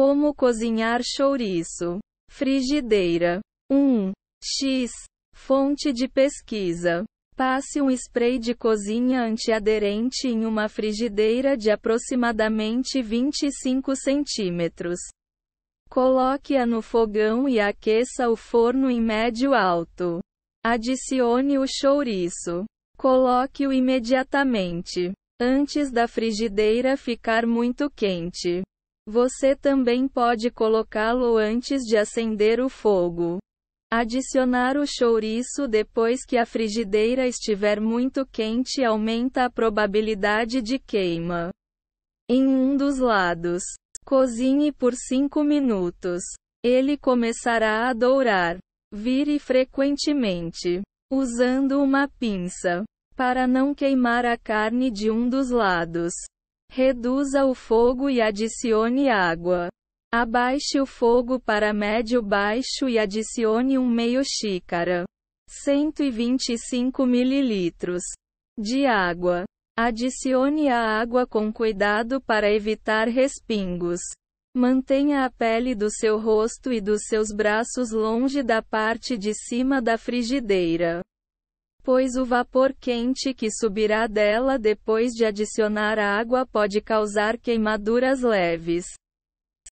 Como cozinhar chouriço. Frigideira. 1. X. Fonte de pesquisa. Passe um spray de cozinha antiaderente em uma frigideira de aproximadamente 25 centímetros. Coloque-a no fogão e aqueça o forno em médio alto. Adicione o chouriço. Coloque-o imediatamente, antes da frigideira ficar muito quente. Você também pode colocá-lo antes de acender o fogo. Adicionar o chouriço depois que a frigideira estiver muito quente aumenta a probabilidade de queima. Em um dos lados, cozinhe por 5 minutos. Ele começará a dourar. Vire frequentemente, usando uma pinça, para não queimar a carne de um dos lados. Reduza o fogo e adicione água. Abaixe o fogo para médio baixo e adicione um meio xícara, 125 ml de água. Adicione a água com cuidado para evitar respingos. Mantenha a pele do seu rosto e dos seus braços longe da parte de cima da frigideira pois o vapor quente que subirá dela depois de adicionar água pode causar queimaduras leves.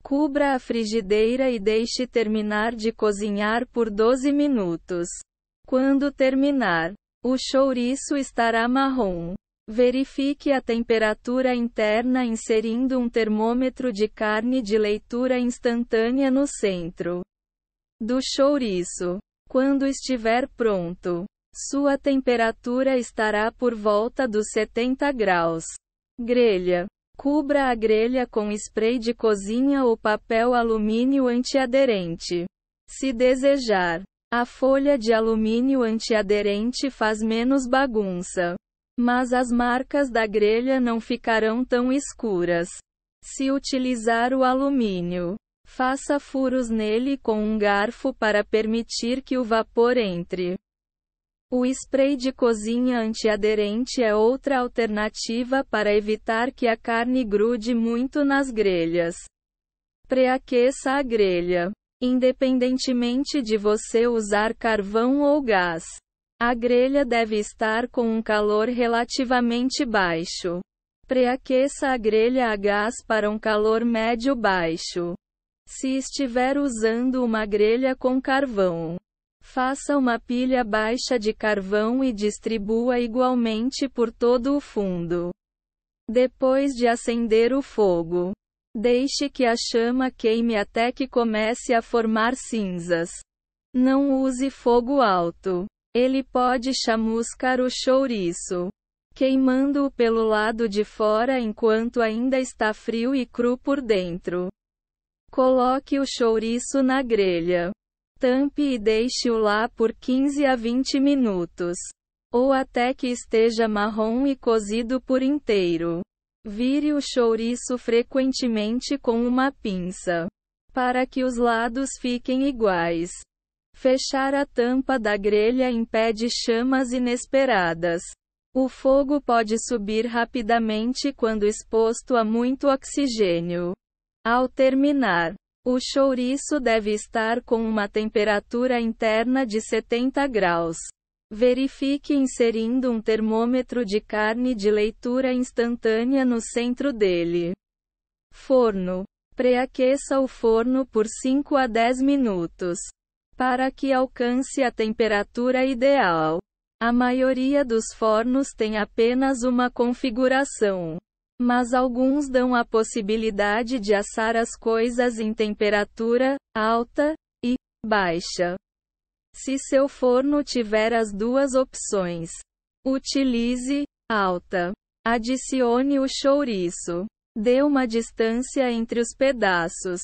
Cubra a frigideira e deixe terminar de cozinhar por 12 minutos. Quando terminar, o chouriço estará marrom. Verifique a temperatura interna inserindo um termômetro de carne de leitura instantânea no centro do chouriço. Quando estiver pronto, sua temperatura estará por volta dos 70 graus. Grelha. Cubra a grelha com spray de cozinha ou papel alumínio antiaderente. Se desejar, a folha de alumínio antiaderente faz menos bagunça. Mas as marcas da grelha não ficarão tão escuras. Se utilizar o alumínio, faça furos nele com um garfo para permitir que o vapor entre. O spray de cozinha antiaderente é outra alternativa para evitar que a carne grude muito nas grelhas. Preaqueça a grelha. Independentemente de você usar carvão ou gás, a grelha deve estar com um calor relativamente baixo. Preaqueça a grelha a gás para um calor médio-baixo. Se estiver usando uma grelha com carvão, Faça uma pilha baixa de carvão e distribua igualmente por todo o fundo. Depois de acender o fogo, deixe que a chama queime até que comece a formar cinzas. Não use fogo alto. Ele pode chamuscar o chouriço, queimando-o pelo lado de fora enquanto ainda está frio e cru por dentro. Coloque o chouriço na grelha. Tampe e deixe-o lá por 15 a 20 minutos. Ou até que esteja marrom e cozido por inteiro. Vire o chouriço frequentemente com uma pinça. Para que os lados fiquem iguais. Fechar a tampa da grelha impede chamas inesperadas. O fogo pode subir rapidamente quando exposto a muito oxigênio. Ao terminar, o chouriço deve estar com uma temperatura interna de 70 graus. Verifique inserindo um termômetro de carne de leitura instantânea no centro dele. Forno. Preaqueça o forno por 5 a 10 minutos. Para que alcance a temperatura ideal. A maioria dos fornos tem apenas uma configuração. Mas alguns dão a possibilidade de assar as coisas em temperatura alta e baixa. Se seu forno tiver as duas opções, utilize alta. Adicione o chouriço. Dê uma distância entre os pedaços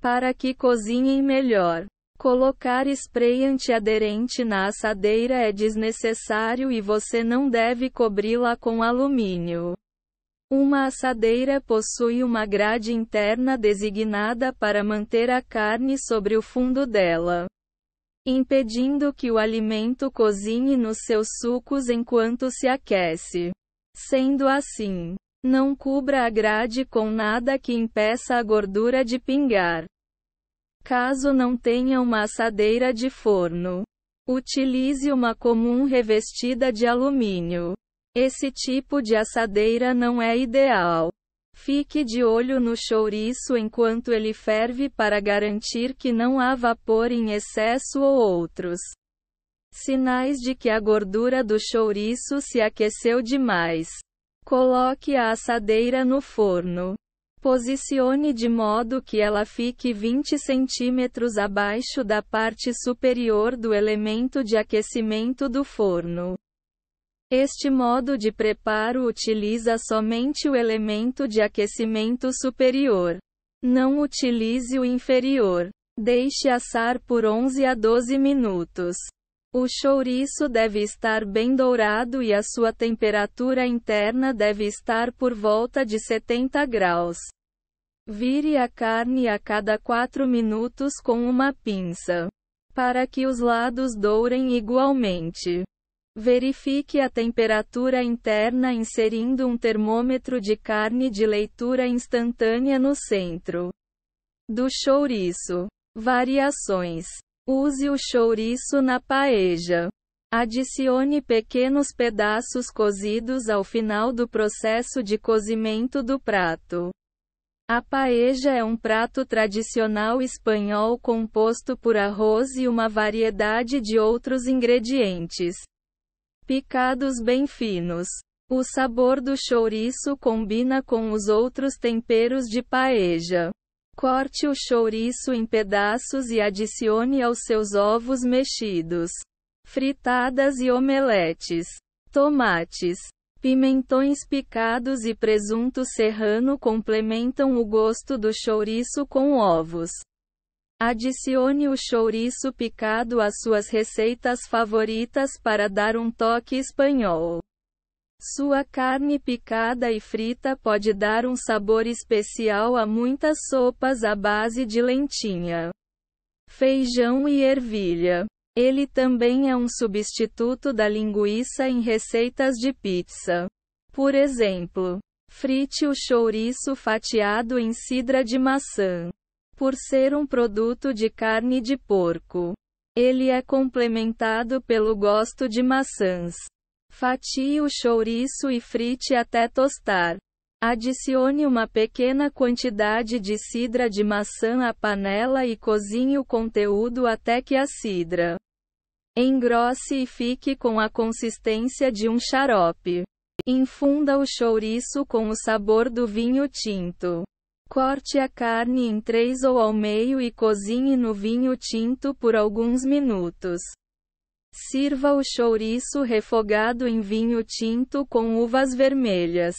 para que cozinhem melhor. Colocar spray antiaderente na assadeira é desnecessário e você não deve cobri-la com alumínio. Uma assadeira possui uma grade interna designada para manter a carne sobre o fundo dela, impedindo que o alimento cozinhe nos seus sucos enquanto se aquece. Sendo assim, não cubra a grade com nada que impeça a gordura de pingar. Caso não tenha uma assadeira de forno, utilize uma comum revestida de alumínio. Esse tipo de assadeira não é ideal. Fique de olho no chouriço enquanto ele ferve para garantir que não há vapor em excesso ou outros sinais de que a gordura do chouriço se aqueceu demais. Coloque a assadeira no forno. Posicione de modo que ela fique 20 centímetros abaixo da parte superior do elemento de aquecimento do forno. Este modo de preparo utiliza somente o elemento de aquecimento superior. Não utilize o inferior. Deixe assar por 11 a 12 minutos. O chouriço deve estar bem dourado e a sua temperatura interna deve estar por volta de 70 graus. Vire a carne a cada 4 minutos com uma pinça. Para que os lados dourem igualmente. Verifique a temperatura interna inserindo um termômetro de carne de leitura instantânea no centro do chouriço. Variações: Use o chouriço na paeja. Adicione pequenos pedaços cozidos ao final do processo de cozimento do prato. A paeja é um prato tradicional espanhol composto por arroz e uma variedade de outros ingredientes. Picados bem finos. O sabor do chouriço combina com os outros temperos de paeja. Corte o chouriço em pedaços e adicione aos seus ovos mexidos, fritadas e omeletes, tomates, pimentões picados e presunto serrano complementam o gosto do chouriço com ovos. Adicione o chouriço picado às suas receitas favoritas para dar um toque espanhol. Sua carne picada e frita pode dar um sabor especial a muitas sopas à base de lentinha, feijão e ervilha. Ele também é um substituto da linguiça em receitas de pizza. Por exemplo, frite o chouriço fatiado em cidra de maçã. Por ser um produto de carne de porco, ele é complementado pelo gosto de maçãs. Fatie o chouriço e frite até tostar. Adicione uma pequena quantidade de cidra de maçã à panela e cozinhe o conteúdo até que a cidra engrosse e fique com a consistência de um xarope. Infunda o chouriço com o sabor do vinho tinto. Corte a carne em três ou ao meio e cozinhe no vinho tinto por alguns minutos. Sirva o chouriço refogado em vinho tinto com uvas vermelhas.